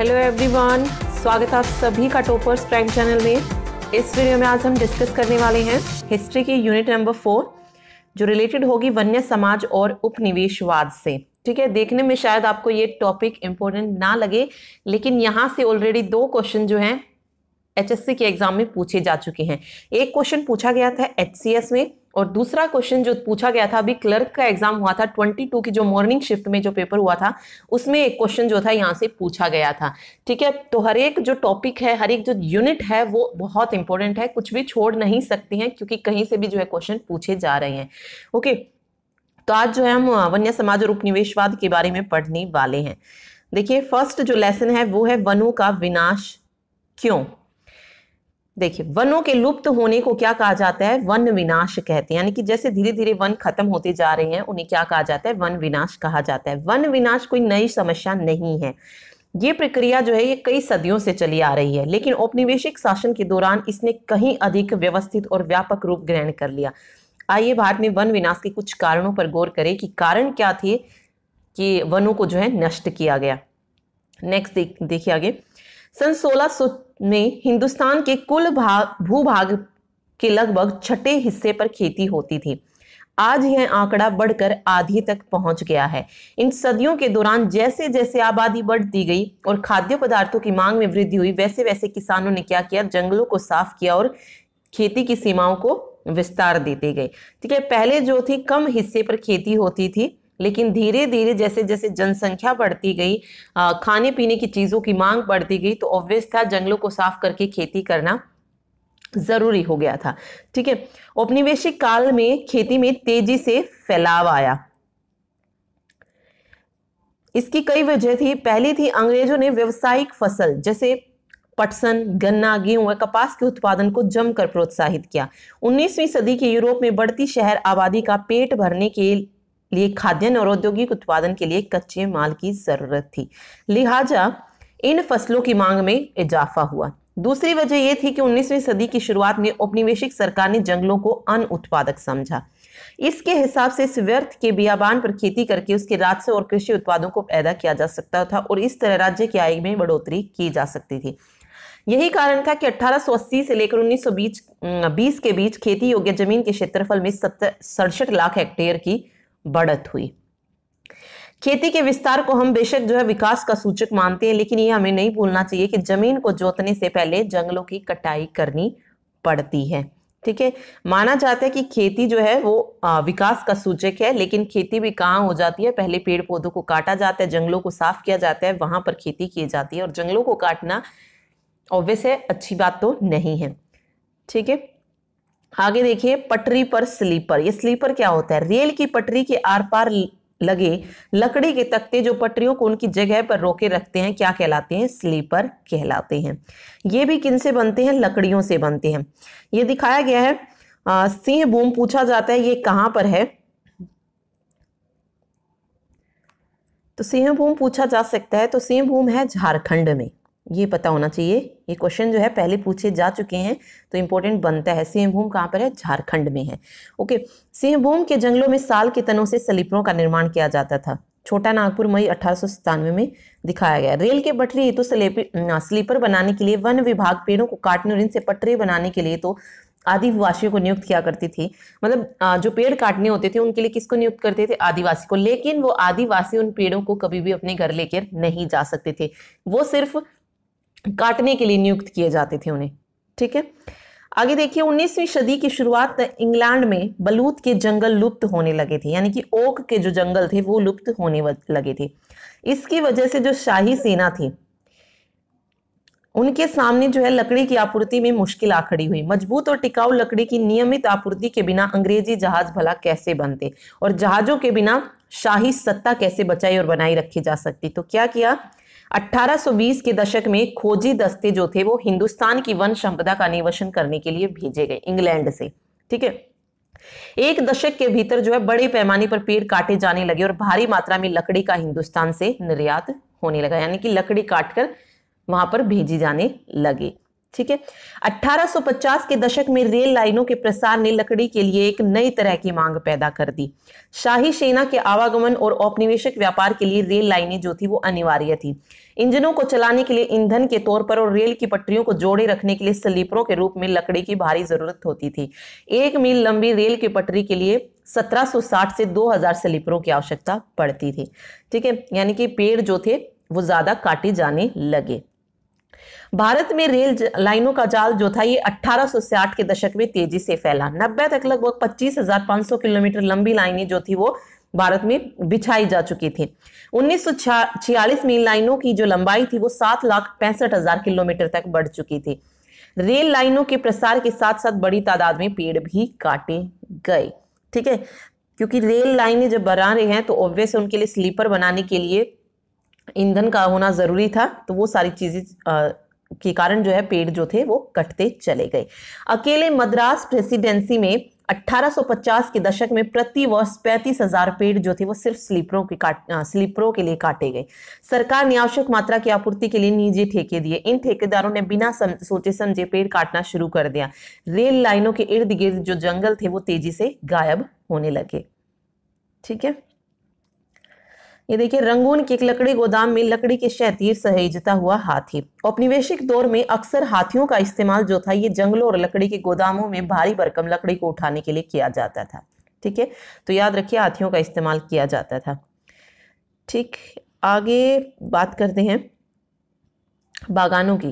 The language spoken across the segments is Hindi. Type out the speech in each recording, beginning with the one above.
हेलो एवरीवन स्वागत आप सभी का टोपर्स प्राइम चैनल में इस वीडियो में आज हम डिस्कस करने वाले हैं हिस्ट्री की यूनिट नंबर फोर जो रिलेटेड होगी वन्य समाज और उपनिवेशवाद से ठीक है देखने में शायद आपको ये टॉपिक इम्पोर्टेंट ना लगे लेकिन यहाँ से ऑलरेडी दो क्वेश्चन जो हैं एचएससी के एग्जाम में पूछे जा चुके हैं एक क्वेश्चन पूछा गया था एचसीएस में और दूसरा क्वेश्चन जो पूछा गया था अभी क्लर्क का एग्जाम हुआ था 22 की जो मॉर्निंग शिफ्ट में जो पेपर हुआ था उसमें एक क्वेश्चन जो था यहाँ से पूछा गया था ठीक है तो हर एक जो टॉपिक है हर एक जो यूनिट है वो बहुत इंपॉर्टेंट है कुछ भी छोड़ नहीं सकते हैं क्योंकि कहीं से भी जो है क्वेश्चन पूछे जा रहे हैं ओके तो आज जो है हम वन्य समाज और उपनिवेशवाद के बारे में पढ़ने वाले हैं देखिए फर्स्ट जो लेसन है वो है वनों का विनाश क्यों देखिए वनों के लुप्त होने को क्या कहा जाता है वन विनाश कहते हैं यानी कि जैसे धीरे धीरे वन खत्म होते जा रहे हैं उन्हें क्या कहा जाता है वन विनाश कहा जाता है वन विनाश कोई नई समस्या नहीं है ये प्रक्रिया जो है ये कई सदियों से चली आ रही है लेकिन औपनिवेशिक शासन के दौरान इसने कहीं अधिक व्यवस्थित और व्यापक रूप ग्रहण कर लिया आइए भारत में वन विनाश के कुछ कारणों पर गौर करें कि कारण क्या थे कि वनों को जो है नष्ट किया गया नेक्स्ट देखिए आगे सन 1600 में हिंदुस्तान के कुल भाग भूभाग के लगभग छठे हिस्से पर खेती होती थी आज यह आंकड़ा बढ़कर आधी तक पहुंच गया है इन सदियों के दौरान जैसे जैसे आबादी बढ़ती गई और खाद्य पदार्थों की मांग में वृद्धि हुई वैसे वैसे किसानों ने क्या किया जंगलों को साफ किया और खेती की सीमाओं को विस्तार देते गए ठीक है पहले जो थी कम हिस्से पर खेती होती थी लेकिन धीरे धीरे जैसे जैसे जनसंख्या बढ़ती गई खाने पीने की चीज़ों की मांग बढ़ती गई तो ऑब्वियस था जंगलों को साफ करके खेती करना ज़रूरी हो गया था ठीक है औपनिवेशिक काल में खेती में तेजी से फैलाव आया इसकी कई वजह थी पहली थी अंग्रेजों ने व्यवसायिक फसल जैसे पटसन गन्ना गेहूं व कपास के उत्पादन को जमकर प्रोत्साहित किया 19वीं सदी के यूरोप में बढ़ती शहर आबादी का पेट भरने के लिए खाद्यान्न और औद्योगिक उत्पादन के लिए कच्चे माल की ज़रूरत थी लिहाजा इन फसलों की मांग में इजाफा हुआ दूसरी वजह यह थी कि 19वीं सदी की शुरुआत में औपनिवेशिक सरकार ने जंगलों को उत्पादक समझा इसके हिसाब से स्व्यर्थ के बियाबान पर खेती करके उसके राजस्व और कृषि उत्पादों को पैदा किया जा सकता था और इस तरह राज्य की आय में बढ़ोतरी की जा सकती थी यही कारण था कि 1880 से लेकर 1920 के बीच खेती योग्य जमीन के क्षेत्रफल में सत्तर सड़सठ लाख हेक्टेयर की बढ़त हुई खेती के विस्तार को हम बेशक जो है विकास का सूचक मानते हैं लेकिन ये हमें नहीं भूलना चाहिए कि जमीन को जोतने से पहले जंगलों की कटाई करनी पड़ती है ठीक है माना जाता है कि खेती जो है वो विकास का सूचक है लेकिन खेती भी कहाँ हो जाती है पहले पेड़ पौधों को काटा जाता है जंगलों को साफ किया जाता है वहां पर खेती की जाती है और जंगलों को काटना ऑब्वियस है अच्छी बात तो नहीं है ठीक है आगे देखिए पटरी पर स्लीपर ये स्लीपर क्या होता है रेल की पटरी के आर पार लगे लकड़ी के तख्ते जो पटरियों को उनकी जगह पर रोके रखते हैं क्या कहलाते हैं स्लीपर कहलाते हैं ये भी किन से बनते हैं लकड़ियों से बनते हैं ये दिखाया गया है सिंह भूम पूछा जाता है ये कहाँ पर है तो सिंहभूम पूछा जा सकता है तो सिंहभूम है झारखंड में ये पता होना चाहिए ये क्वेश्चन जो है पहले पूछे जा चुके हैं तो इम्पोर्टेंट बनता है सिंहभूम कहाँ पर है झारखंड में है ओके सिंहभूम के जंगलों में साल के तनों से सलीपरों का निर्माण किया जाता था छोटा नागपुर मई अठारह में दिखाया गया रेल के पटरी हेतु तो स्लीपर बनाने के लिए वन विभाग पेड़ों को काटने और इनसे पटरी बनाने के लिए तो आदिवासियों को नियुक्त किया करती थी मतलब जो पेड़ काटने होते थे उनके लिए किसको नियुक्त करते थे आदिवासी को लेकिन वो आदिवासी उन पेड़ों को कभी भी अपने घर लेकर नहीं जा सकते थे वो सिर्फ काटने के लिए नियुक्त किए जाते थे उन्हें ठीक है आगे देखिए 19वीं सदी की शुरुआत इंग्लैंड में बलूत के जंगल लुप्त होने लगे थे यानी कि ओक के जो जंगल थे वो लुप्त होने लगे थे इसकी वजह से जो शाही सेना थी उनके सामने जो है लकड़ी की आपूर्ति में मुश्किल आ खड़ी हुई मजबूत और टिकाऊ लकड़ी की नियमित आपूर्ति के बिना अंग्रेजी जहाज भला कैसे बनते और जहाजों के बिना शाही सत्ता कैसे बचाई और बनाई रखी जा सकती तो क्या किया 1820 के दशक में खोजी दस्ते जो थे वो हिंदुस्तान की वन संपदा का निवेशन करने के लिए भेजे गए इंग्लैंड से ठीक है एक दशक के भीतर जो है बड़े पैमाने पर पेड़ काटे जाने लगे और भारी मात्रा में लकड़ी का हिंदुस्तान से निर्यात होने लगा यानी कि लकड़ी काटकर वहां पर भेजी जाने लगी ठीक है 1850 के दशक में रेल लाइनों के प्रसार ने लकड़ी के लिए एक नई तरह की मांग पैदा कर दी शाही सेना के आवागमन और औपनिवेशिक व्यापार के लिए रेल लाइनें जो थी वो अनिवार्य थी इंजनों को चलाने के लिए ईंधन के तौर पर और रेल की पटरियों को जोड़े रखने के लिए स्लीपरों के रूप में लकड़ी की भारी जरूरत होती थी एक मील लंबी रेल की पटरी के लिए 1760 से 2000 स्लीपरों की आवश्यकता पड़ती थी ठीक है यानी कि पेड़ जो थे वो ज्यादा काटे जाने लगे भारत में रेल लाइनों का जाल जो था ये 1860 के दशक में तेजी से फैला नब्बे तक लगभग 25,500 किलोमीटर लंबी लाइनें जो थी वो भारत में बिछाई जा चुकी थी उन्नीस में लाइनों की जो लंबाई थी वो सात लाख पैंसठ हजार किलोमीटर तक बढ़ चुकी थी रेल लाइनों के प्रसार के साथ साथ बड़ी तादाद में पेड़ भी काटे गए ठीक है क्योंकि रेल लाइनें जब बना रहे हैं तो ऑब्वियस उनके लिए स्लीपर बनाने के लिए ईंधन का होना ज़रूरी था तो वो सारी चीज़ें के कारण जो है पेड़ जो थे वो कटते चले गए अकेले मद्रास प्रेसिडेंसी में 1850 के दशक में प्रति वर्ष पैंतीस हजार पेड़ जो थे वो सिर्फ स्लीपरों के काट स्लीपरों के लिए काटे गए सरकार ने आवश्यक मात्रा की आपूर्ति के लिए निजी ठेके दिए इन ठेकेदारों ने बिना सम, सोचे समझे पेड़ काटना शुरू कर दिया रेल लाइनों के इर्द गिर्द जो जंगल थे वो तेजी से गायब होने लगे ठीक है ये देखिए रंगून की एक लकड़ी गोदाम में लकड़ी के शैतीर सहेजता हुआ हाथी औपनिवेशिक दौर में अक्सर हाथियों का इस्तेमाल जो था ये जंगलों और लकड़ी के गोदामों में भारी भरकम लकड़ी को उठाने के लिए किया जाता था ठीक है तो याद रखिए हाथियों का इस्तेमाल किया जाता था ठीक आगे बात करते हैं बागानों की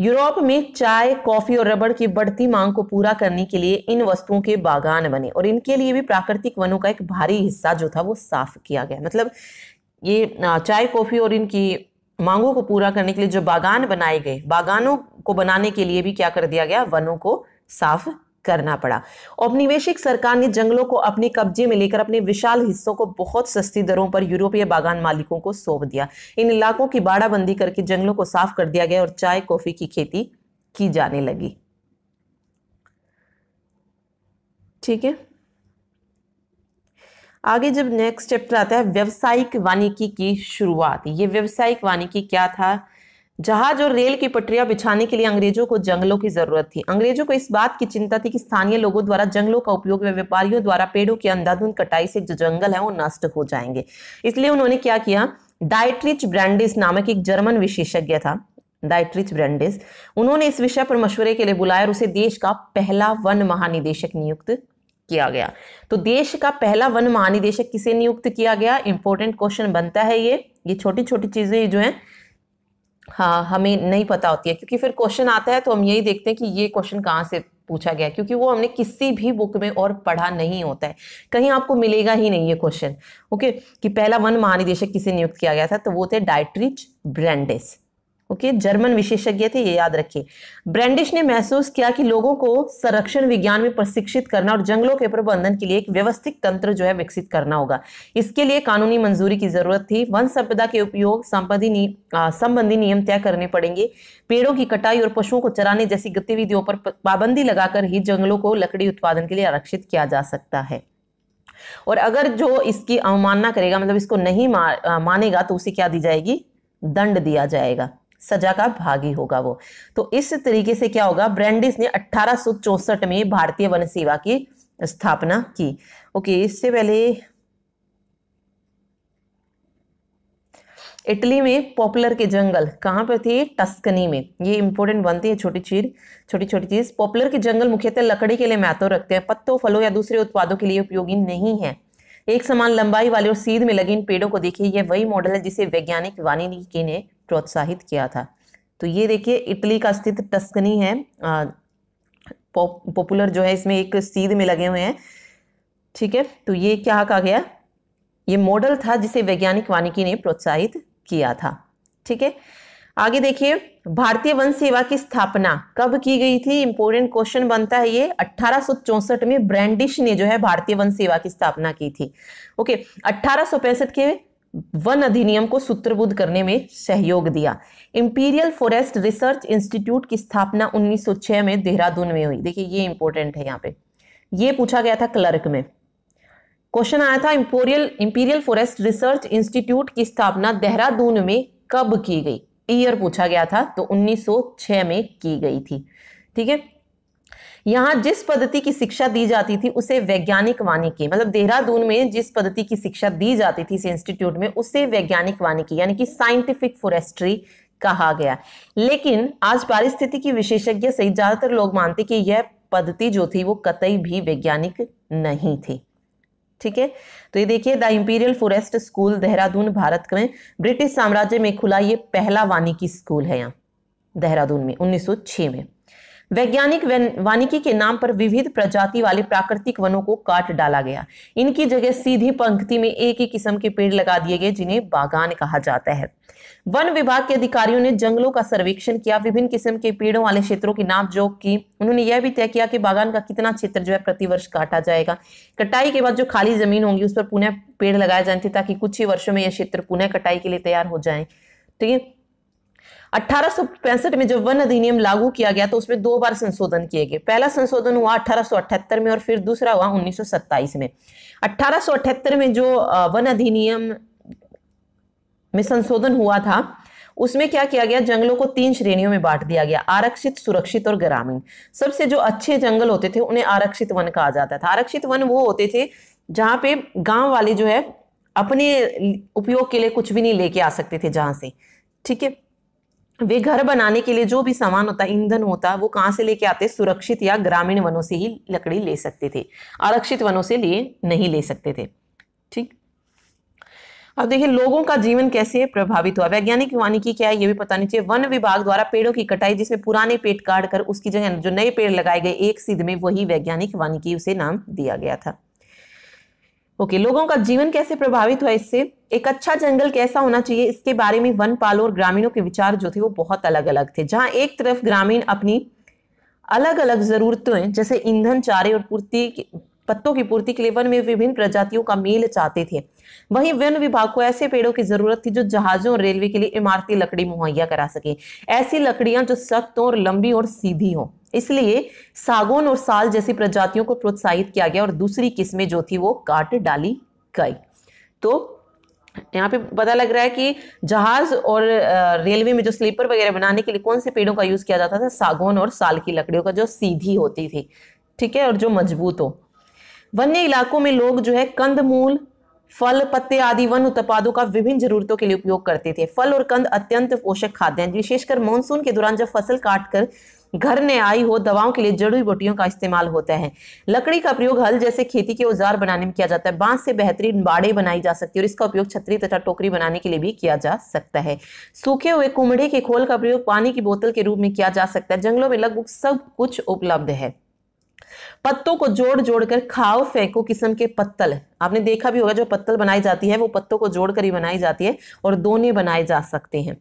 यूरोप में चाय कॉफी और रबड़ की बढ़ती मांग को पूरा करने के लिए इन वस्तुओं के बागान बने और इनके लिए भी प्राकृतिक वनों का एक भारी हिस्सा जो था वो साफ किया गया मतलब ये चाय कॉफ़ी और इनकी मांगों को पूरा करने के लिए जो बागान बनाए गए बागानों को बनाने के लिए भी क्या कर दिया गया वनों को साफ करना पड़ा औपनिवेशिक सरकार ने जंगलों को अपने कब्जे में लेकर अपने विशाल हिस्सों को बहुत सस्ती दरों पर यूरोपीय बागान मालिकों को सौंप दिया इन इलाकों की बाड़ाबंदी करके जंगलों को साफ कर दिया गया और चाय कॉफी की खेती की जाने लगी ठीक है आगे जब नेक्स्ट चैप्टर आता है व्यवसायिक वानिकी की शुरुआत ये व्यवसायिक वानिकी क्या था जहाज और रेल की पटरियां बिछाने के लिए अंग्रेजों को जंगलों की जरूरत थी अंग्रेजों को इस बात की चिंता थी कि स्थानीय लोगों द्वारा जंगलों का उपयोग व्यापारियों द्वारा पेड़ों की अंधाधुंध कटाई से जो जंगल है वो नष्ट हो जाएंगे इसलिए उन्होंने क्या किया डायट्रिच ब्रांडिस नामक एक जर्मन विशेषज्ञ था डायट्रिच ब्रांडिस उन्होंने इस विषय पर मशवरे के लिए बुलाया और उसे देश का पहला वन महानिदेशक नियुक्त किया गया तो देश का पहला वन महानिदेशक किसे नियुक्त किया गया इंपॉर्टेंट क्वेश्चन बनता है ये ये छोटी छोटी चीज़ें जो है हाँ हमें नहीं पता होती है क्योंकि फिर क्वेश्चन आता है तो हम यही देखते हैं कि ये क्वेश्चन कहाँ से पूछा गया क्योंकि वो हमने किसी भी बुक में और पढ़ा नहीं होता है कहीं आपको मिलेगा ही नहीं ये क्वेश्चन ओके कि पहला वन महानिदेशक किसे नियुक्त किया गया था तो वो थे डायट्रिच ब्रेंडिस ओके जर्मन विशेषज्ञ थे ये याद रखिए ब्रैंडिश ने महसूस किया कि लोगों को संरक्षण विज्ञान में प्रशिक्षित करना और जंगलों के प्रबंधन के लिए एक व्यवस्थित तंत्र जो है विकसित करना होगा इसके लिए कानूनी मंजूरी की जरूरत थी वन संपदा के उपयोग संपत्ति नी, संबंधी नियम तय करने पड़ेंगे पेड़ों की कटाई और पशुओं को चराने जैसी गतिविधियों पर पाबंदी लगाकर ही जंगलों को लकड़ी उत्पादन के लिए आरक्षित किया जा सकता है और अगर जो इसकी अवमानना करेगा मतलब इसको नहीं मानेगा तो उसे क्या दी जाएगी दंड दिया जाएगा सजा का भागी होगा वो तो इस तरीके से क्या होगा ब्रैंडिस ने अठारह में भारतीय वन सेवा की स्थापना की ओके इससे पहले इटली में पॉपुलर के जंगल कहाँ पर थे टस्कनी में ये इंपॉर्टेंट बनती है छोटी चीज छोटी छोटी चीज पॉपुलर के जंगल मुख्यतः लकड़ी के लिए महत्व रखते हैं पत्तों फलों या दूसरे उत्पादों के लिए उपयोगी नहीं है एक समान लंबाई वाले और सीध में लगे इन पेड़ों को देखिए यह वही मॉडल है जिसे वैज्ञानिक वानिकी ने प्रोत्साहित किया था तो ये देखिए इटली का अस्तित्व टस्कनी है पॉपुलर जो है इसमें एक सीध में लगे हुए हैं ठीक है तो ये क्या कहा गया ये मॉडल था जिसे वैज्ञानिक वानिकी ने प्रोत्साहित किया था ठीक है आगे देखिए भारतीय वन सेवा की स्थापना कब की गई थी इंपोर्टेंट क्वेश्चन बनता है ये 1864 में ब्रैंडिश ने जो है भारतीय वन सेवा की स्थापना की थी ओके अठारह के वन अधिनियम को सूत्रबुद्ध करने में सहयोग दिया इंपीरियल फॉरेस्ट रिसर्च इंस्टीट्यूट की स्थापना 1906 में देहरादून में हुई देखिए ये इंपॉर्टेंट है यहाँ पे ये पूछा गया था क्लर्क में क्वेश्चन आया था imperial imperial forest research institute की स्थापना देहरादून में कब की गई ईयर पूछा गया था तो 1906 में की गई थी ठीक है यहाँ जिस पद्धति की शिक्षा दी जाती थी उसे वैज्ञानिक वानिकी मतलब देहरादून में जिस पद्धति की शिक्षा दी जाती थी इस इंस्टीट्यूट में उसे वैज्ञानिक वानिकी यानी कि साइंटिफिक फॉरेस्ट्री कहा गया लेकिन आज पारिस्थितिकी विशेषज्ञ सहित ज्यादातर लोग मानते कि यह पद्धति जो थी वो कतई भी वैज्ञानिक नहीं थी ठीक है तो ये देखिए the imperial forest school Dehradun Bharat में ब्रिटिश साम्राज्य में खुला ये पहला वानिकी स्कूल है यहाँ देहरादून में 1906 में वैज्ञानिक वानिकी के नाम पर विविध प्रजाति वाले प्राकृतिक वनों को काट डाला गया इनकी जगह सीधी पंक्ति में एक ही किस्म के पेड़ लगा दिए गए जिन्हें बागान कहा जाता है वन विभाग के अधिकारियों ने जंगलों का सर्वेक्षण किया विभिन्न किस्म के पेड़ों वाले क्षेत्रों की नाप जोक की उन्होंने यह भी तय किया कि बागान का कितना क्षेत्र जो है प्रतिवर्ष काटा जाएगा कटाई के बाद जो खाली जमीन होगी उस पर पुनः पेड़ लगाए जाने थे ताकि कुछ ही वर्षों में यह क्षेत्र पुनः कटाई के लिए तैयार हो जाए ठीक है अठारह में जब वन अधिनियम लागू किया गया तो उसमें दो बार संशोधन किए गए पहला संशोधन हुआ अठारह में और फिर दूसरा हुआ उन्नीस में अठारह में जो वन अधिनियम में संशोधन हुआ था उसमें क्या किया गया जंगलों को तीन श्रेणियों में बांट दिया गया आरक्षित सुरक्षित और ग्रामीण सबसे जो अच्छे जंगल होते थे उन्हें आरक्षित वन कहा जाता था आरक्षित वन वो होते थे जहाँ पे गांव वाले जो है अपने उपयोग के लिए कुछ भी नहीं लेके आ सकते थे जहां से ठीक है वे घर बनाने के लिए जो भी सामान होता है ईंधन होता वो कहाँ से लेके आते सुरक्षित या ग्रामीण वनों से ही लकड़ी ले सकते थे आरक्षित वनों से लिए नहीं ले सकते थे ठीक अब देखिए लोगों का जीवन कैसे प्रभावित हुआ वैज्ञानिक वानिकी क्या है ये भी पता नहीं चाहिए वन विभाग द्वारा पेड़ों की कटाई जिसमें पुराने पेड़ काट कर उसकी जगह जो नए पेड़ लगाए गए एक सिद्ध में वही वैज्ञानिक वानिकी उसे नाम दिया गया था ओके okay, लोगों का जीवन कैसे प्रभावित हुआ इससे एक अच्छा जंगल कैसा होना चाहिए इसके बारे में वन पालो और ग्रामीणों के विचार जो थे वो बहुत अलग अलग थे जहाँ एक तरफ ग्रामीण अपनी अलग अलग ज़रूरतें जैसे ईंधन चारे और पूर्ति पत्तों की पूर्ति के लिए वन में विभिन्न प्रजातियों का मेल चाहते थे वहीं वन विभाग को ऐसे पेड़ों की जरूरत थी जो जहाजों और रेलवे के लिए इमारती लकड़ी मुहैया करा सके ऐसी लकड़ियां जो सख्त और लंबी और सीधी हों इसलिए सागौन और साल जैसी प्रजातियों को प्रोत्साहित किया गया और दूसरी किस्में जो थी वो काट डाली गई तो यहाँ पे पता लग रहा है कि जहाज और रेलवे में जो स्लीपर वगैरह बनाने के लिए कौन से पेड़ों का यूज किया जाता था सागौन और साल की लकड़ियों का जो सीधी होती थी ठीक है और जो मजबूत हो वन्य इलाकों में लोग जो है कंदमूल फल पत्ते आदि वन उत्पादों का विभिन्न जरूरतों के लिए उपयोग करते थे फल और कंद अत्यंत पोषक खाद्य हैं विशेषकर मानसून के दौरान जब फसल काटकर घर ने आई हो दवाओं के लिए जड़ी बूटियों का इस्तेमाल होता है लकड़ी का प्रयोग हल जैसे खेती के औजार बनाने में किया जाता है बांस से बेहतरीन बाड़े बनाई जा सकती है और इसका उपयोग छतरी तथा टोकरी बनाने के लिए भी किया जा सकता है सूखे हुए कुमड़े के खोल का प्रयोग पानी की बोतल के रूप में किया जा सकता है जंगलों में लगभग सब कुछ उपलब्ध है पत्तों को जोड़ जोड़कर खाओ फेंको किस्म के पत्तल आपने देखा भी होगा जो पत्तल बनाई जाती है वो पत्तों को जोड़कर ही बनाई जाती है और दोने बनाए जा सकते हैं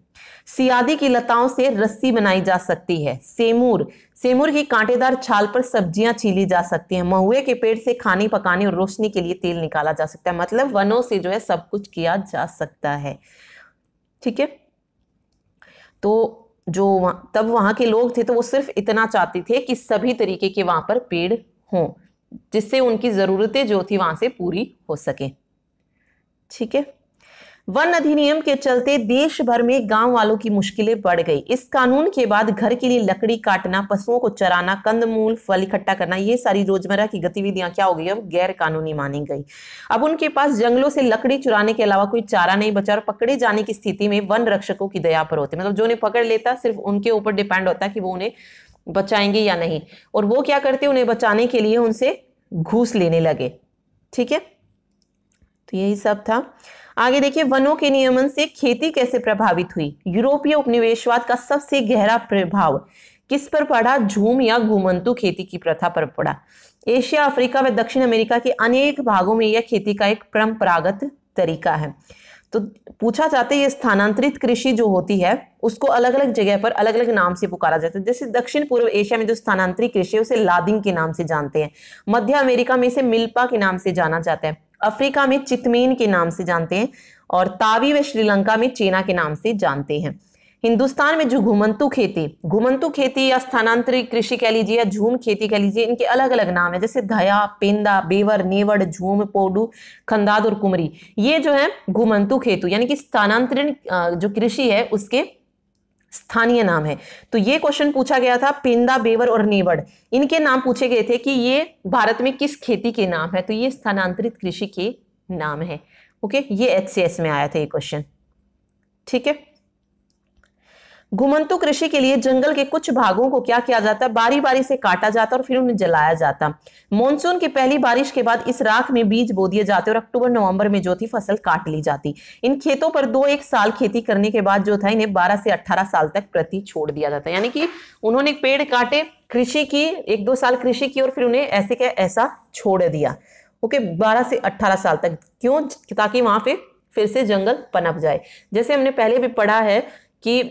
सियादी की लताओं से रस्सी बनाई जा सकती है सेमूर सेमूर की कांटेदार छाल पर सब्जियां छीली जा सकती हैं महुए के पेड़ से खाने पकाने और रोशनी के लिए तेल निकाला जा सकता है मतलब वनों से जो है सब कुछ किया जा सकता है ठीक है तो जो वहाँ तब वहाँ के लोग थे तो वो सिर्फ इतना चाहते थे कि सभी तरीके के वहाँ पर पेड़ हों जिससे उनकी ज़रूरतें जो थी वहाँ से पूरी हो सकें ठीक है वन अधिनियम के चलते देश भर में गांव वालों की मुश्किलें बढ़ गई इस कानून के बाद घर के लिए लकड़ी काटना पशुओं को चराना कंदमूल फल इकट्ठा करना ये सारी रोजमर्रा की गतिविधियां क्या हो गई अब गैर कानूनी मानी गई अब उनके पास जंगलों से लकड़ी चुराने के अलावा कोई चारा नहीं बचा और पकड़े जाने की स्थिति में वन रक्षकों की दया पर होते मतलब जो उन्हें पकड़ लेता सिर्फ उनके ऊपर डिपेंड होता कि वो उन्हें बचाएंगे या नहीं और वो क्या करते उन्हें बचाने के लिए उनसे घूस लेने लगे ठीक है तो यही सब था आगे देखिए वनों के नियमन से खेती कैसे प्रभावित हुई यूरोपीय उपनिवेशवाद का सबसे गहरा प्रभाव किस पर पड़ा झूम या घुमंतु खेती की प्रथा पर पड़ा एशिया अफ्रीका व दक्षिण अमेरिका के अनेक भागों में यह खेती का एक परंपरागत तरीका है तो पूछा जाता है ये स्थानांतरित कृषि जो होती है उसको अलग अलग जगह पर अलग अलग नाम से पुकारा जाता है जैसे दक्षिण पूर्व एशिया में जो स्थानांतरित कृषि है उसे लादिंग के नाम से जानते हैं मध्य अमेरिका में इसे मिल्पा के नाम से जाना जाता है अफ्रीका में चितमेन के नाम से जानते हैं और तावी व श्रीलंका में चेना के नाम से जानते हैं हिंदुस्तान में जो घुमंतु खेती घुमंतु खेती या स्थानांतरित कृषि कह लीजिए या झूम खेती कह लीजिए इनके अलग अलग नाम है जैसे धया पेंदा बेवर नेवड़ झूम पोडू खंदाद और कुमरी ये जो है घुमंतु खेतु यानी कि स्थानांतरण जो कृषि है उसके स्थानीय नाम है तो ये क्वेश्चन पूछा गया था पेंदा बेवर और नेवड़ इनके नाम पूछे गए थे कि ये भारत में किस खेती के नाम है तो ये स्थानांतरित कृषि के नाम है ओके ये एच में आया था ये क्वेश्चन ठीक है घुमंतु कृषि के लिए जंगल के कुछ भागों को क्या किया जाता है बारी बारी से काटा जाता और फिर उन्हें जलाया जाता मानसून की पहली बारिश के बाद इस राख में बीज बो दिए जाते और अक्टूबर नवंबर में जो थी फसल काट ली जाती इन खेतों पर दो एक साल खेती करने के बाद जो था इन्हें बारह से अट्ठारह साल तक प्रति छोड़ दिया जाता यानी कि उन्होंने पेड़ काटे कृषि की एक दो साल कृषि की और फिर उन्हें ऐसे क्या ऐसा छोड़ दिया ओके बारह से अट्ठारह साल तक क्यों ताकि वहां पे फिर से जंगल पनप जाए जैसे हमने पहले भी पढ़ा है कि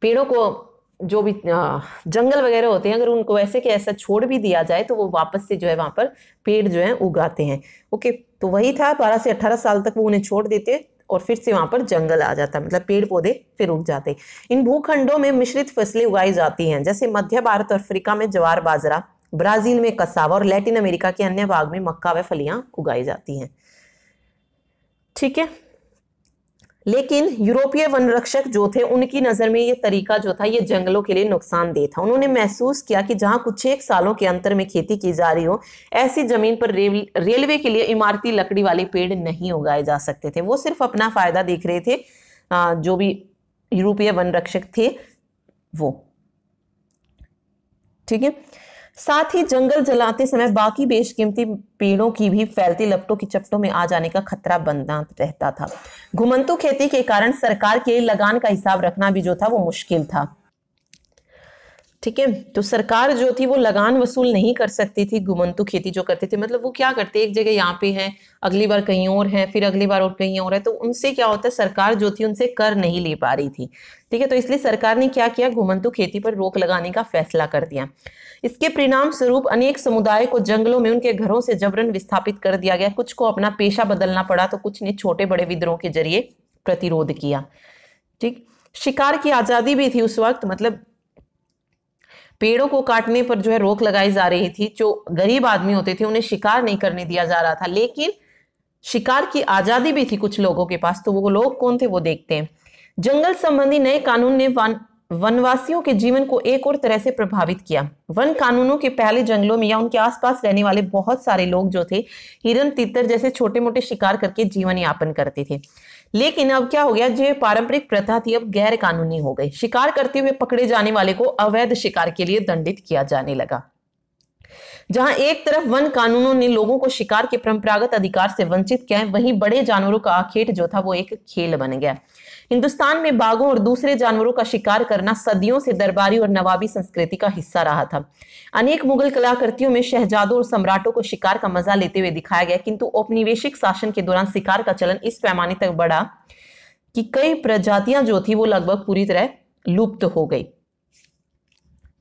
पेड़ों को जो भी जंगल वगैरह होते हैं अगर उनको ऐसे के ऐसा छोड़ भी दिया जाए तो वो वापस से जो है वहाँ पर पेड़ जो है उगाते हैं ओके तो वही था बारह से अट्ठारह साल तक वो उन्हें छोड़ देते और फिर से वहाँ पर जंगल आ जाता है मतलब पेड़ पौधे फिर उग जाते इन भूखंडों में मिश्रित फसलें उगाई जाती हैं जैसे मध्य भारत और अफ्रीका में ज्वार बाजरा ब्राज़ील में कसावा और लैटिन अमेरिका के अन्य भाग में मक्का व फलियाँ उगाई जाती हैं ठीक है लेकिन यूरोपीय वन रक्षक जो थे उनकी नज़र में ये तरीका जो था ये जंगलों के लिए नुकसानदेह था उन्होंने महसूस किया कि जहां कुछ एक सालों के अंतर में खेती की जा रही हो ऐसी ज़मीन पर रेल रेलवे के लिए इमारती लकड़ी वाले पेड़ नहीं उगाए जा सकते थे वो सिर्फ अपना फ़ायदा देख रहे थे जो भी यूरोपीय वन रक्षक थे वो ठीक है साथ ही जंगल जलाते समय बाकी बेशकीमती पेड़ों की भी फैलती लपटों की चपटों में आ जाने का खतरा बनना रहता था घुमंतु खेती के कारण सरकार के लगान का हिसाब रखना भी जो था वो मुश्किल था ठीक है तो सरकार जो थी वो लगान वसूल नहीं कर सकती थी घुमंतु खेती जो करते थे मतलब वो क्या करते एक जगह यहाँ पे है अगली बार कहीं और है फिर अगली बार और कहीं और है तो उनसे क्या होता है सरकार जो थी उनसे कर नहीं ले पा रही थी ठीक है तो इसलिए सरकार ने क्या किया घुमंतु खेती पर रोक लगाने का फैसला कर दिया इसके परिणाम स्वरूप अनेक समुदाय को जंगलों में उनके घरों से जबरन विस्थापित कर दिया गया कुछ को अपना पेशा बदलना पड़ा तो कुछ ने छोटे बड़े विद्रोह के जरिए प्रतिरोध किया ठीक शिकार की आज़ादी भी थी उस वक्त मतलब पेड़ों को काटने पर जो है रोक लगाई जा रही थी जो गरीब आदमी होते थे उन्हें शिकार नहीं करने दिया जा रहा था लेकिन शिकार की आज़ादी भी थी कुछ लोगों के पास तो वो लोग कौन थे वो देखते हैं जंगल संबंधी नए कानून ने वन वनवासियों के जीवन को एक और तरह से प्रभावित किया वन कानूनों के पहले जंगलों में या उनके आसपास रहने वाले बहुत सारे लोग जो थे हिरन तीतर जैसे छोटे मोटे शिकार करके जीवन यापन करते थे लेकिन अब क्या हो गया जो पारंपरिक प्रथा थी अब गैर कानूनी हो गई शिकार करते हुए पकड़े जाने वाले को अवैध शिकार के लिए दंडित किया जाने लगा जहां एक तरफ वन कानूनों ने लोगों को शिकार के परंपरागत अधिकार से वंचित किया है वहीं बड़े जानवरों का आखेट जो था वो एक खेल बन गया हिंदुस्तान में बाघों और दूसरे जानवरों का शिकार करना सदियों से दरबारी और नवाबी संस्कृति का हिस्सा रहा था अनेक मुगल कलाकृतियों में शहजादों और सम्राटों को शिकार का मजा लेते हुए दिखाया गया किंतु औपनिवेशिक शासन के दौरान शिकार का चलन इस पैमाने तक बढ़ा कि कई प्रजातियां जो थी वो लगभग पूरी तरह लुप्त हो गई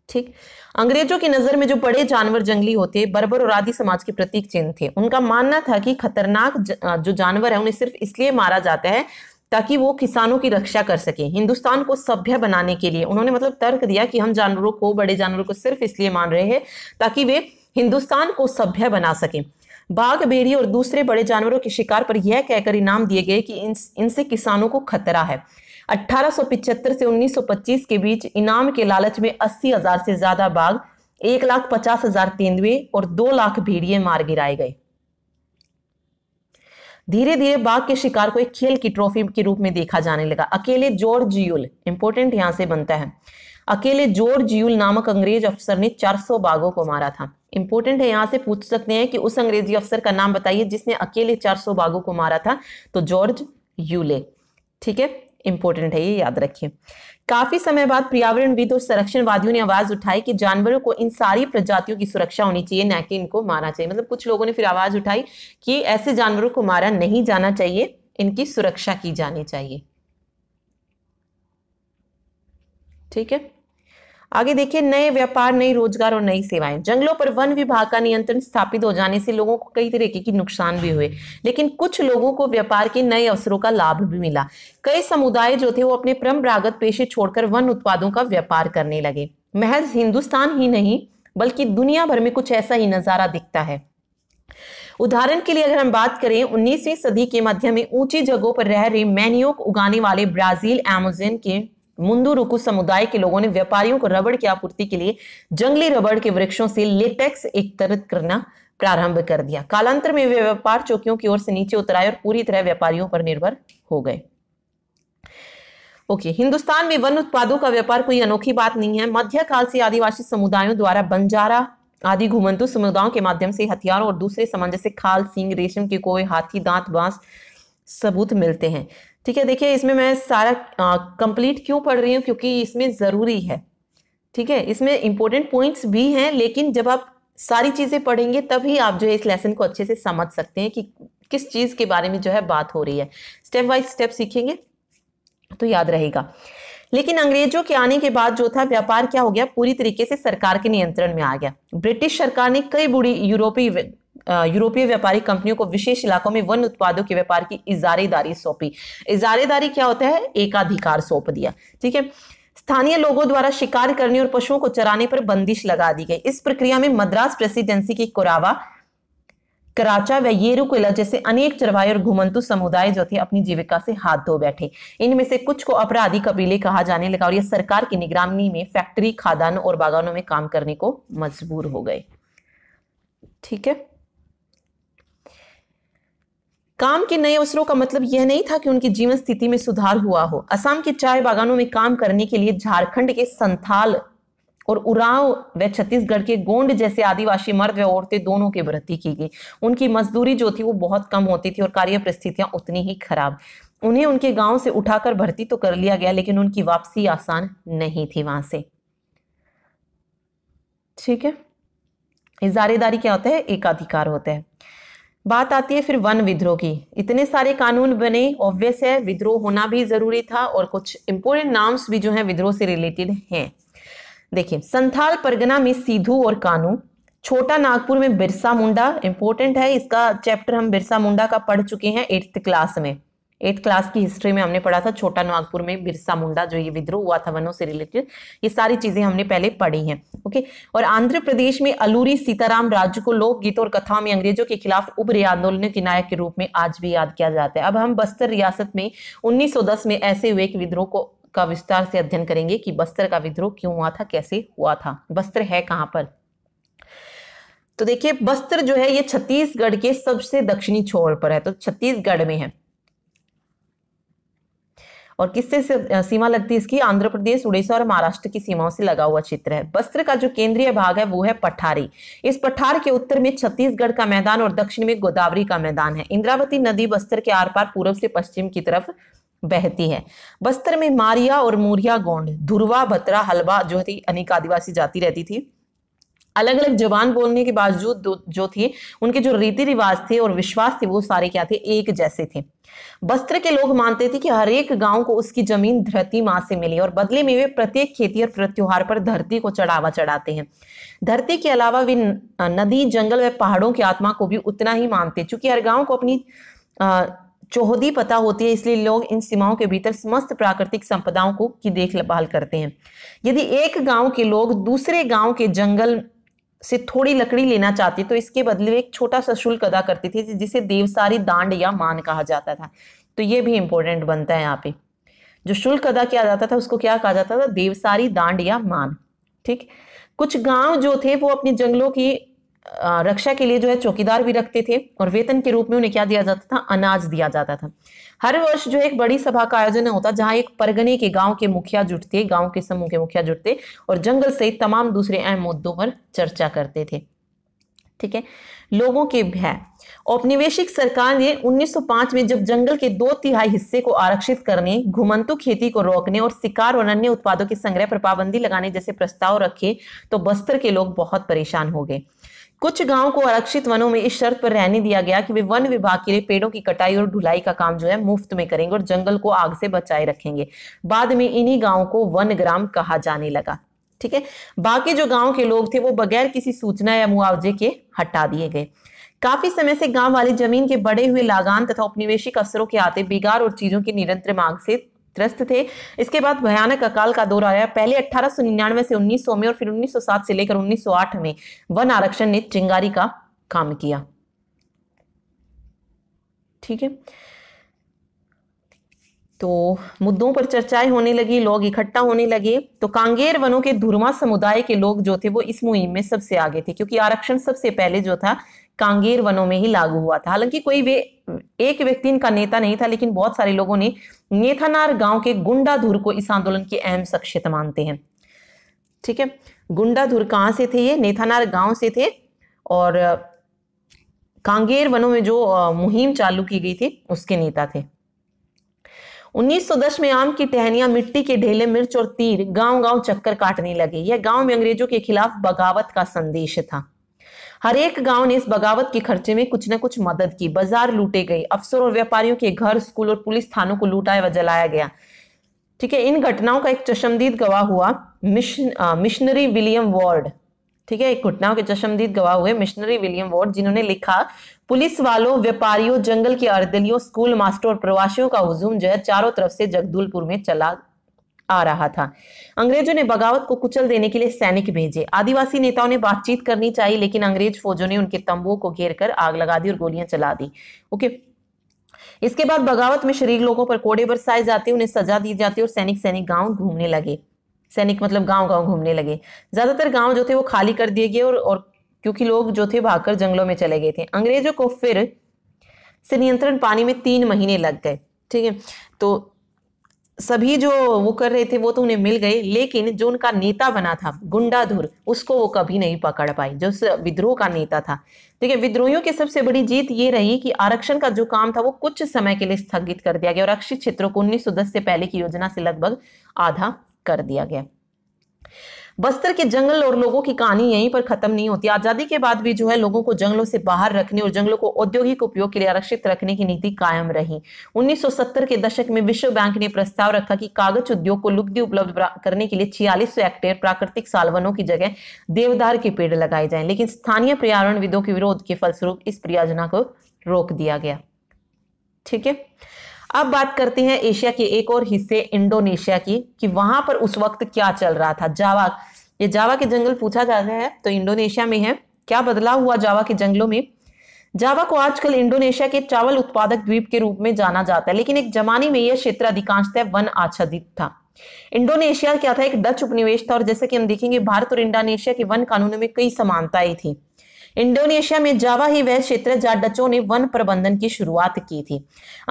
ठीक अंग्रेजों की नजर में जो बड़े जानवर जंगली होते बर्बर और आदि समाज के प्रतीक चिन्ह थे उनका मानना था कि खतरनाक जो जानवर है उन्हें सिर्फ इसलिए मारा जाता है ताकि वो किसानों की रक्षा कर सकें हिंदुस्तान को सभ्य बनाने के लिए उन्होंने मतलब तर्क दिया कि हम जानवरों को बड़े जानवरों को सिर्फ इसलिए मान रहे हैं ताकि वे हिंदुस्तान को सभ्य बना सकें बाघ बेड़ी और दूसरे बड़े जानवरों के शिकार पर यह कहकर इनाम दिए गए कि इन इनसे किसानों को खतरा है 1875 से 1925 के बीच इनाम के लालच में अस्सी हजार से ज्यादा बाघ एक लाख पचास हजार तेंदुए और दो लाख भेड़िए मार गिराए गए धीरे धीरे बाघ के शिकार को एक खेल की ट्रॉफी के रूप में देखा जाने लगा अकेले जॉर्ज यूल इंपोर्टेंट यहां से बनता है अकेले जॉर्ज यूल नामक अंग्रेज अफसर ने 400 बाघों को मारा था इंपोर्टेंट है यहाँ से पूछ सकते हैं कि उस अंग्रेजी अफसर का नाम बताइए जिसने अकेले 400 बाघों को मारा था तो जॉर्ज यूले ठीक है इंपोर्टेंट है ये याद रखिए काफी समय बाद पर्यावरणविद और संरक्षणवादियों ने आवाज उठाई कि जानवरों को इन सारी प्रजातियों की सुरक्षा होनी चाहिए न कि इनको मारना चाहिए मतलब कुछ लोगों ने फिर आवाज उठाई कि ऐसे जानवरों को मारा नहीं जाना चाहिए इनकी सुरक्षा की जानी चाहिए ठीक है आगे देखिए नए व्यापार नई रोजगार और नई सेवाएं जंगलों पर वन विभाग का नियंत्रण स्थापित हो जाने से लोगों को कई तरीके की नुकसान भी हुए लेकिन कुछ लोगों को व्यापार के नए अवसरों का लाभ भी मिला कई समुदाय जो थे वो अपने परंपरागत पेशे छोड़कर वन उत्पादों का व्यापार करने लगे महज हिंदुस्तान ही नहीं बल्कि दुनिया भर में कुछ ऐसा ही नजारा दिखता है उदाहरण के लिए अगर हम बात करें 19वीं सदी के मध्य में ऊंची जगहों पर रह रहे मैनियोक उगाने वाले ब्राजील एमेजन के मुंदुरुकु समुदाय के लोगों ने व्यापारियों को रबड़ की आपूर्ति के लिए जंगली रबड़ के वृक्षों से लेटेक्स एकत्रित करना प्रारंभ कर दिया कालांतर में वे व्यापार चौकियों की ओर से नीचे उतर आए और पूरी तरह व्यापारियों पर निर्भर हो गए ओके okay, हिंदुस्तान में वन उत्पादों का व्यापार कोई अनोखी बात नहीं है मध्यकाल से आदिवासी समुदायों द्वारा बंजारा आदि घुमंतु समुदायों के माध्यम से हथियारों और दूसरे सामान जैसे खाल सिंह रेशम के कोए हाथी दांत बांस सबूत मिलते हैं ठीक है देखिए इसमें मैं सारा कंप्लीट क्यों पढ़ रही हूँ क्योंकि इसमें ज़रूरी है ठीक है इसमें इंपॉर्टेंट पॉइंट्स भी हैं लेकिन जब आप सारी चीज़ें पढ़ेंगे तभी आप जो है इस लेसन को अच्छे से समझ सकते हैं कि किस चीज़ के बारे में जो है बात हो रही है स्टेप बाई स्टेप सीखेंगे तो याद रहेगा लेकिन अंग्रेजों के आने के बाद जो था व्यापार क्या हो गया पूरी तरीके से सरकार के नियंत्रण में आ गया ब्रिटिश सरकार ने कई बुरी यूरोपीय यूरोपीय व्यापारिक कंपनियों को विशेष इलाकों में वन उत्पादों के व्यापार की इजारेदारी सौंपी इजारेदारी क्या होता है एकाधिकार सौंप दिया ठीक है स्थानीय लोगों द्वारा शिकार करने और पशुओं को चराने पर बंदिश लगा दी गई इस प्रक्रिया में मद्रास प्रेसिडेंसी की कोरावा कराचा व येरुकुला जैसे अनेक चरवाए और घुमंतु समुदाय जो थे अपनी जीविका से हाथ धो बैठे इनमें से कुछ को अपराधी कबीले कहा जाने लगा और ये सरकार की निगरानी में फैक्ट्री खादानों और बागानों में काम करने को मजबूर हो गए ठीक है काम के नए अवसरों का मतलब यह नहीं था कि उनकी जीवन स्थिति में सुधार हुआ हो असम के चाय बागानों में काम करने के लिए झारखंड के संथाल और उराव व छत्तीसगढ़ के गोंड जैसे आदिवासी मर्द व औरतें दोनों की भर्ती की गई उनकी मजदूरी जो थी वो बहुत कम होती थी और कार्य परिस्थितियां उतनी ही खराब उन्हें उनके गांव से उठाकर भर्ती तो कर लिया गया लेकिन उनकी वापसी आसान नहीं थी वहां से ठीक है इजारेदारी क्या होता है एकाधिकार होता है बात आती है फिर वन विद्रोह की इतने सारे कानून बने ऑब्वियस है विद्रोह होना भी ज़रूरी था और कुछ इंपोर्टेंट नाम्स भी जो है विद्रोह से रिलेटेड हैं देखिए संथाल परगना में सीधू और कानू छोटा नागपुर में बिरसा मुंडा इंपॉर्टेंट है इसका चैप्टर हम बिरसा मुंडा का पढ़ चुके हैं एट्थ क्लास में एट क्लास की हिस्ट्री में हमने पढ़ा था छोटा नागपुर में बिरसा मुंडा जो ये विद्रोह हुआ था वनों से रिलेटेड ये सारी चीजें हमने पहले पढ़ी हैं ओके और आंध्र प्रदेश में अलूरी सीताराम राज्य को लोक और कथाओं में अंग्रेजों के खिलाफ उभरे आंदोलन के नायक के रूप में आज भी याद किया जाता है अब हम बस्तर रियासत में उन्नीस में ऐसे हुए एक विद्रोह को का विस्तार से अध्ययन करेंगे कि बस्तर का विद्रोह क्यों हुआ था कैसे हुआ था बस्तर है कहाँ पर तो देखिए बस्तर जो है ये छत्तीसगढ़ के सबसे दक्षिणी छोर पर है तो छत्तीसगढ़ में है और किससे सीमा लगती है इसकी आंध्र प्रदेश उड़ीसा और महाराष्ट्र की सीमाओं से लगा हुआ क्षेत्र है बस्त्र का जो केंद्रीय भाग है वो है पठारी इस पठार के उत्तर में छत्तीसगढ़ का मैदान और दक्षिण में गोदावरी का मैदान है इंद्रावती नदी बस्तर के आर पार पूर्व से पश्चिम की तरफ बहती है बस्तर में मारिया और मूरिया गोंड धुरवा भतरा हलवा जो थी अनेक आदिवासी जाति रहती थी अलग अलग जबान बोलने के बावजूद जो थी उनके जो रीति रिवाज थे और विश्वास थे वो सारे क्या थे एक जैसे थे बस्त्र के लोग मानते थे कि हर एक गांव को उसकी जमीन धरती माँ से मिली और बदले में वे प्रत्येक खेती और प्रत्योहार पर धरती को चढ़ावा चढ़ाते हैं धरती के अलावा वे नदी जंगल व पहाड़ों की आत्मा को भी उतना ही मानते चूंकि हर गांव को अपनी चौहदी पता होती है इसलिए लोग इन सीमाओं के भीतर समस्त प्राकृतिक संपदाओं को की देखभाल करते हैं यदि एक गांव के लोग दूसरे गांव के जंगल से थोड़ी लकड़ी लेना चाहती तो इसके बदले एक छोटा सा शुल्क अदा करती थी जिसे देवसारी दांड या मान कहा जाता था तो ये भी इंपॉर्टेंट बनता है यहाँ पे जो शुल्क अदा किया जाता था उसको क्या कहा जाता था देवसारी दांड या मान ठीक कुछ गांव जो थे वो अपने जंगलों की रक्षा के लिए जो है चौकीदार भी रखते थे और वेतन के रूप में उन्हें क्या दिया जाता था अनाज दिया जाता था हर वर्ष जो है एक बड़ी सभा का आयोजन होता जहां एक परगने के गांव के मुखिया जुटते गांव के समूह के मुखिया जुटते और जंगल सहित तमाम दूसरे अहम मुद्दों पर चर्चा करते थे ठीक है लोगों के भय औपनिवेशिक सरकार ने 1905 में जब जंगल के दो तिहाई हिस्से को आरक्षित करने घुमंतु खेती को रोकने और शिकार और अन्य उत्पादों के संग्रह पर पाबंदी लगाने जैसे प्रस्ताव रखे तो बस्तर के लोग बहुत परेशान हो गए कुछ गांव को आरक्षित वनों में इस शर्त पर रहने दिया गया कि वे वन विभाग के लिए पेड़ों की कटाई और ढुलाई का काम जो है मुफ्त में करेंगे और जंगल को आग से बचाए रखेंगे बाद में इन्हीं गांवों को वन ग्राम कहा जाने लगा ठीक है बाकी जो गांव के लोग थे वो बगैर किसी सूचना या मुआवजे के हटा दिए गए काफी समय से गांव वाली जमीन के बड़े हुए लागान तथा उपनिवेशिक असरों के आते बिगाड़ और चीजों की निरंतर मांग से त्रस्त थे इसके बाद भयानक अकाल का दौर आया पहले अठारह से 1900 में और फिर 1907 से लेकर 1908 में वन आरक्षण ने चिंगारी का काम किया ठीक है तो मुद्दों पर चर्चाएं होने लगी लोग इकट्ठा होने लगे तो कांगेर वनों के धुरमा समुदाय के लोग जो थे वो इस मुहिम में सबसे आगे थे क्योंकि आरक्षण सबसे पहले जो था कांगेर वनों में ही लागू हुआ था हालांकि कोई वे एक व्यक्ति इनका नेता नहीं था लेकिन बहुत सारे लोगों ने नेथानार गांव के गुंडाधुर को इस आंदोलन की अहम शख्सियत मानते हैं ठीक है गुंडाधुर कहाँ से थे ये नेथानार गांव से थे और कांगेर वनों में जो मुहिम चालू की गई थी उसके नेता थे 1910 में आम की टहनियां मिट्टी के ढेले मिर्च और तीर गांव गांव चक्कर काटने लगे यह गांव में अंग्रेजों के खिलाफ बगावत का संदेश था हर एक गांव ने इस बगावत के खर्चे में कुछ न कुछ मदद की बाजार लूटे गए अफसर और व्यापारियों के घर स्कूल और पुलिस थानों को लूटा व जलाया गया ठीक है इन घटनाओं का एक चशमदीद गवाह हुआ मिशन मिशनरी विलियम वार्ड ठीक है एक घटनाओं के चशमदीद गवाह हुए मिशनरी विलियम वार्ड जिन्होंने लिखा पुलिस वालों व्यापारियों जंगल की अर्दलियों स्कूल मास्टर और प्रवासियों का हुजूम जो है चारों तरफ से जगदुलपुर में चला आ रहा था अंग्रेजों ने बगावत को कुचल देने के लिए सैनिक भेजे आदिवासी नेताओं ने बातचीत करनी चाहिए लेकिन अंग्रेज फौजों ने उनके तंबुओं को घेर कर आग लगा दी और गोलियां चला दी ओके इसके बाद बगावत में शरीर लोगों पर कोड़े बरसाए जाते उन्हें सजा दी जाती और सैनिक सैनिक गांव घूमने लगे सैनिक मतलब गांव गांव घूमने लगे ज्यादातर गांव जो थे वो खाली कर दिए गए और, और क्योंकि लोग जो थे भागकर जंगलों में चले गए थे अंग्रेजों को फिर से नियंत्रण पानी में तीन महीने लग गए ठीक है तो सभी जो वो कर रहे थे वो तो उन्हें मिल गए लेकिन जो उनका नेता बना था गुंडाधुर उसको वो कभी नहीं पकड़ पाई जो विद्रोह का नेता था देखिए विद्रोहियों की सबसे बड़ी जीत ये रही कि आरक्षण का जो काम था वो कुछ समय के लिए स्थगित कर दिया गया और आरक्षित क्षेत्रों को उन्नीस से पहले की योजना से लगभग आधा कर दिया गया बस्तर के जंगल और लोगों की कहानी यहीं पर खत्म नहीं होती आजादी के बाद भी जो है लोगों को जंगलों से बाहर रखने और जंगलों को औद्योगिक उपयोग के लिए आरक्षित रखने की नीति कायम रही 1970 के दशक में विश्व बैंक ने प्रस्ताव रखा कि कागज उद्योग को लुब्धि उपलब्ध करने के लिए छियालीस हेक्टेयर प्राकृतिक सालवनों की जगह देवदार के पेड़ लगाए जाए लेकिन स्थानीय पर्यावरणविदों के विरोध के फलस्वरूप इस परियोजना को रोक दिया गया ठीक है अब बात करते हैं एशिया के एक और हिस्से इंडोनेशिया की कि वहां पर उस वक्त क्या चल रहा था जावा ये जावा के जंगल पूछा जाता है तो इंडोनेशिया में है क्या बदलाव हुआ जावा के जंगलों में जावा को आजकल इंडोनेशिया के चावल उत्पादक द्वीप के रूप में जाना जाता है लेकिन एक जमाने में यह क्षेत्र अधिकांशतः वन आच्छादित था इंडोनेशिया क्या था एक डच उपनिवेश था और जैसे कि हम देखेंगे भारत और इंडोनेशिया के वन कानूनों में कई समानताएं थी इंडोनेशिया में जावा ही वह क्षेत्र है जहाँ डचों ने वन प्रबंधन की शुरुआत की थी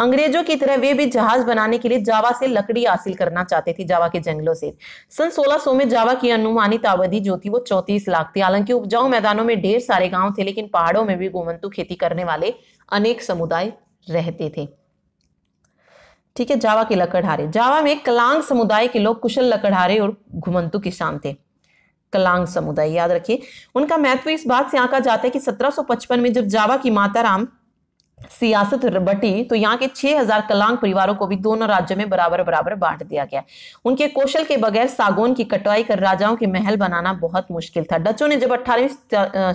अंग्रेजों की तरह वे भी जहाज बनाने के लिए जावा से लकड़ी हासिल करना चाहते थे जावा के जंगलों से सन 1600 में जावा की अनुमानित अवधि जो थी वो चौतीस लाख थी हालांकि उपजाऊ मैदानों में ढेर सारे गाँव थे लेकिन पहाड़ों में भी गोमंतु खेती करने वाले अनेक समुदाय रहते थे ठीक है जावा के लकड़हारे जावा में कलांग समुदाय के लोग कुशल लकड़हारे और घुमंतु किसान थे कलांग समुदाय याद रखिए उनका महत्व इस बात से आंका जाता है कि 1755 में जब जावा की माता राम सियासत बटी तो यहाँ के 6000 कलांग परिवारों को भी दोनों राज्यों में बराबर बराबर बांट दिया गया उनके कौशल के बगैर सागौन की कटवाई कर राजाओं के महल बनाना बहुत मुश्किल था डचों ने जब 18वीं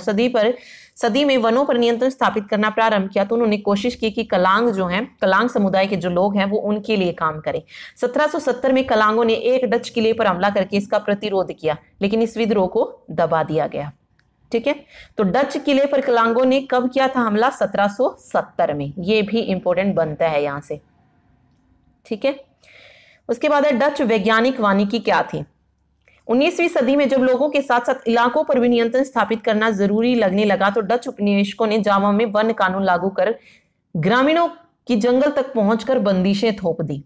सदी पर सदी में वनों पर नियंत्रण स्थापित करना प्रारंभ किया तो उन्होंने कोशिश की कि कलांग जो है कलांग समुदाय के जो लोग हैं वो उनके लिए काम करें 1770 में कलांगों ने एक डच किले पर हमला करके इसका प्रतिरोध किया लेकिन इस विद्रोह को दबा दिया गया ठीक है तो डच किले पर कलांगो ने कब किया था हमला 1770 में ये भी इंपॉर्टेंट बनता है यहां से ठीक है उसके बाद है डच वैज्ञानिक वानिकी क्या थी 19वीं सदी में जब लोगों के साथ साथ इलाकों पर भी नियंत्रण स्थापित करना जरूरी लगने लगा तो डच उपनिवेशकों ने जावा में वन कानून लागू कर ग्रामीणों की जंगल तक पहुंचकर बंदिशें थोप दी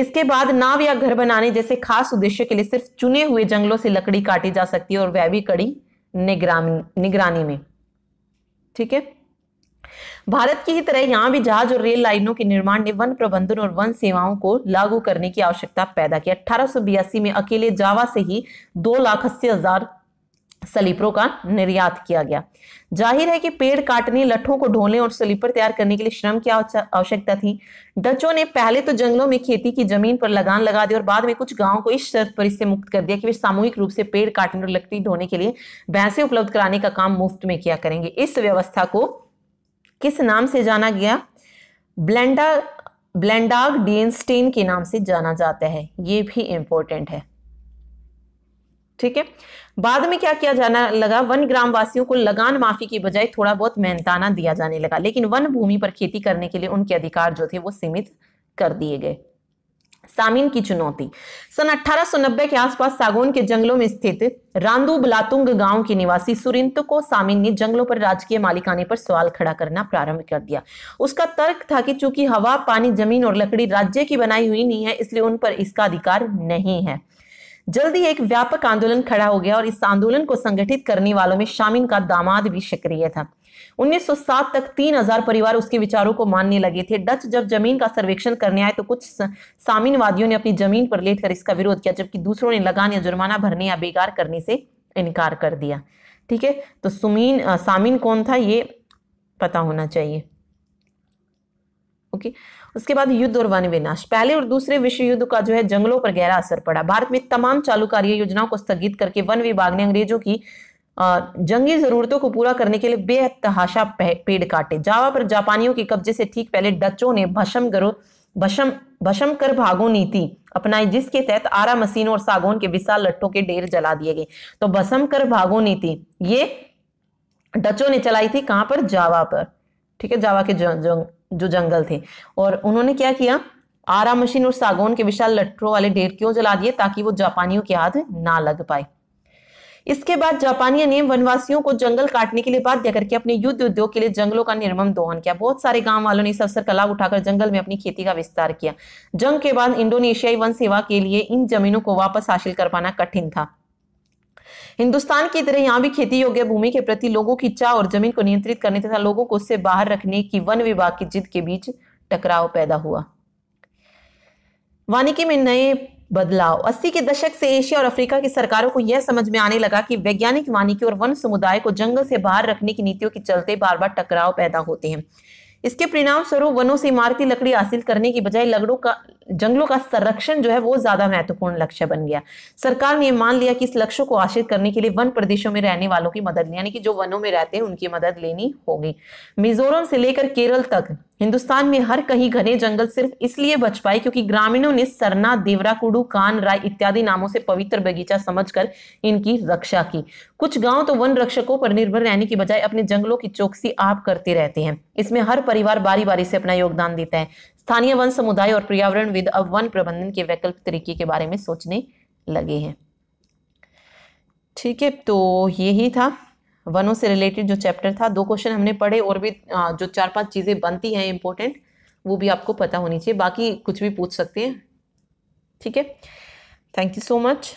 इसके बाद नाव या घर बनाने जैसे खास उद्देश्य के लिए सिर्फ चुने हुए जंगलों से लकड़ी काटी जा सकती है और वह भी कड़ी निगरानी निगरानी में ठीक है भारत की ही तरह यहां भी जहाज और रेल लाइनों के निर्माण ने वन प्रबंधन और वन सेवाओं को लागू करने की आवश्यकता पैदा की अठारह में अकेले जावा से ही दो लाख अस्सी हजार सलीपरों का निर्यात किया गया जाहिर है कि पेड़ काटने लठों को ढोने और सलीपर तैयार करने के लिए श्रम की आवश्यकता थी डचों ने पहले तो जंगलों में खेती की जमीन पर लगान लगा दी और बाद में कुछ गांवों को इस शर्त पर इससे मुक्त कर दिया कि वे सामूहिक रूप से पेड़ काटने और लकड़ी ढोने के लिए भैंसे उपलब्ध कराने का काम मुफ्त में किया करेंगे इस व्यवस्था को किस नाम से जाना गया ब्लेंडा ब्लेंडाग डियनस्टेन के नाम से जाना जाता है ये भी इंपॉर्टेंट है ठीक है बाद में क्या किया जाना लगा वन ग्राम वासियों को लगान माफी की बजाय थोड़ा बहुत मेहनताना दिया जाने लगा लेकिन वन भूमि पर खेती करने के लिए उनके अधिकार जो थे वो सीमित कर दिए गए सामिन की चुनौती सन 1890 के आसपास सागोन के जंगलों में स्थित रांदू बलातुंग गांव के निवासी सुरिंत को सामिन ने जंगलों पर राजकीय मालिकाने पर सवाल खड़ा करना प्रारंभ कर दिया उसका तर्क था कि चूंकि हवा पानी जमीन और लकड़ी राज्य की बनाई हुई नहीं है इसलिए उन पर इसका अधिकार नहीं है जल्दी एक व्यापक आंदोलन खड़ा हो गया और इस आंदोलन को संगठित करने वालों में शामिल का दामाद भी सक्रिय था 1907 तक 3000 परिवार उसके विचारों को मानने लगे थे डच जब जमीन का सर्वेक्षण करने आए तो कुछ सामीनवादियों ने अपनी जमीन पर लेटकर इसका विरोध किया जबकि दूसरों ने लगान या जुर्माना भरने या बेकार करने से इनकार कर दिया ठीक है तो सुमीन सामीन कौन था ये पता होना चाहिए ओके उसके बाद युद्ध और वन विनाश पहले और दूसरे विश्व युद्ध का जो है जंगलों पर गहरा असर पड़ा भारत में तमाम चालू कार्य योजनाओं को स्थगित करके वन विभाग ने अंग्रेजों की जंगी जरूरतों को पूरा करने के लिए बेतहाशा पेड़ काटे जावा पर जापानियों के कब्जे से ठीक पहले डचों ने भसम करो भसम भसम कर भागो नीति अपनाई जिसके तहत आरा मसीनों और सागौन के विशाल लट्ठों के ढेर जला दिए गए तो भसम कर भागो नीति ये डचों ने चलाई थी कहां पर जावा पर ठीक है जावा के जंग जो जंगल थे और उन्होंने क्या किया आरा मशीन और सागौन के विशाल लट्ठों वाले ढेर क्यों जला दिए ताकि वो जापानियों के हाथ ना लग पाए इसके बाद जापानी ने वनवासियों को जंगल काटने के लिए बाध्य करके अपने युद्ध उद्योग के लिए जंगलों का निर्मम दोहन किया बहुत सारे गांव वालों ने इस अवसर का लाभ उठाकर जंगल में अपनी खेती का विस्तार किया जंग के बाद इंडोनेशियाई वन सेवा के लिए इन जमीनों को वापस हासिल कर पाना कठिन था हिंदुस्तान की तरह यहाँ भी खेती योग्य भूमि के प्रति लोगों की चाह और जमीन को नियंत्रित करने तथा लोगों को उससे बाहर रखने की वन विभाग की जिद के बीच टकराव पैदा हुआ वानिकी में नए बदलाव 80 के दशक से एशिया और अफ्रीका की सरकारों को यह समझ में आने लगा कि वैज्ञानिक वानिकी और वन समुदाय को जंगल से बाहर रखने की नीतियों के चलते बार बार टकराव पैदा होते हैं इसके परिणाम स्वरूप वनों से इमारती लकड़ी हासिल करने की बजाय लकड़ों का जंगलों का संरक्षण जो है वो ज्यादा महत्वपूर्ण लक्ष्य बन गया सरकार ने मान लिया कि इस लक्ष्य को हासिल करने के लिए वन प्रदेशों में रहने वालों की मदद यानी कि जो वनों में रहते हैं उनकी मदद लेनी होगी मिजोरम से लेकर केरल तक हिंदुस्तान में हर कहीं घने जंगल सिर्फ इसलिए बच पाए क्योंकि ग्रामीणों ने सरना देवरा कुडू कान राय इत्यादि नामों से पवित्र बगीचा समझकर इनकी रक्षा की कुछ गांव तो वन रक्षकों पर निर्भर रहने की बजाय अपने जंगलों की चौकसी आप करते रहते हैं इसमें हर परिवार बारी बारी से अपना योगदान देता है स्थानीय वन समुदाय और पर्यावरण विद अब वन प्रबंधन के वैकल्पिक तरीके के बारे में सोचने लगे हैं ठीक है तो यही था वनों से रिलेटेड जो चैप्टर था दो क्वेश्चन हमने पढ़े और भी जो चार पांच चीज़ें बनती हैं इंपॉर्टेंट वो भी आपको पता होनी चाहिए बाकी कुछ भी पूछ सकते हैं ठीक है थैंक यू सो मच